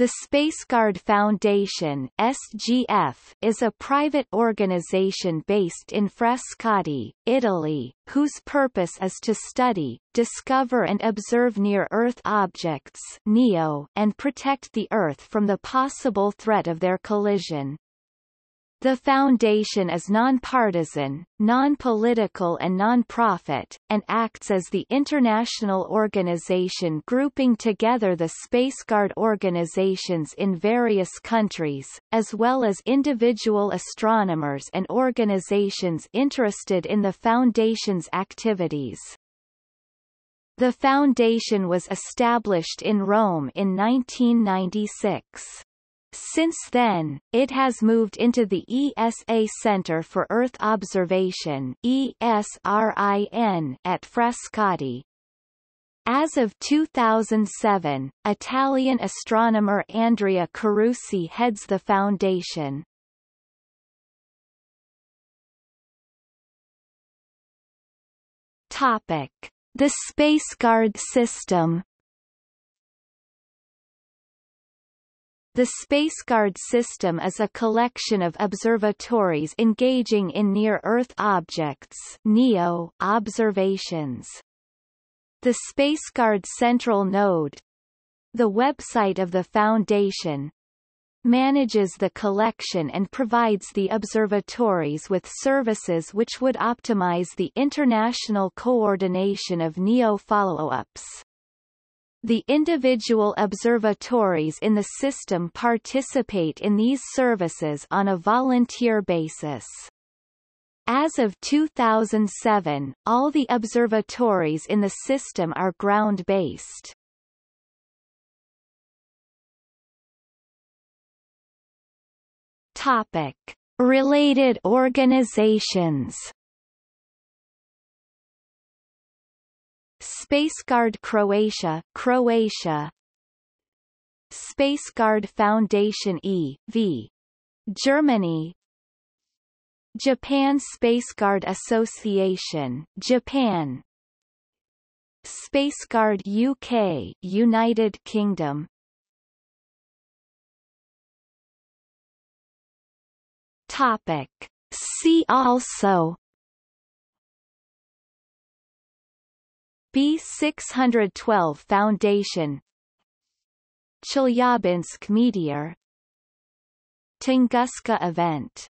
The Spaceguard Foundation SGF, is a private organization based in Frascati, Italy, whose purpose is to study, discover and observe near-Earth objects NEO, and protect the Earth from the possible threat of their collision. The foundation is nonpartisan, non-political and non-profit, and acts as the international organization grouping together the Spaceguard organizations in various countries, as well as individual astronomers and organizations interested in the foundation's activities. The foundation was established in Rome in 1996. Since then, it has moved into the ESA Center for Earth Observation ESRIN at Frascati. As of 2007, Italian astronomer Andrea Carusi heads the foundation. Topic: The Spaceguard system. The SpaceGuard system is a collection of observatories engaging in near-Earth objects NEO observations. The SpaceGuard Central Node, the website of the Foundation, manages the collection and provides the observatories with services which would optimize the international coordination of NEO follow-ups. The individual observatories in the system participate in these services on a volunteer basis. As of 2007, all the observatories in the system are ground-based. Topic. Related organizations Spaceguard Croatia, Croatia Spaceguard Foundation e.V. Germany Japan Spaceguard Association, Japan Spaceguard UK, United Kingdom Topic. See also B612 Foundation Chelyabinsk meteor Tunguska event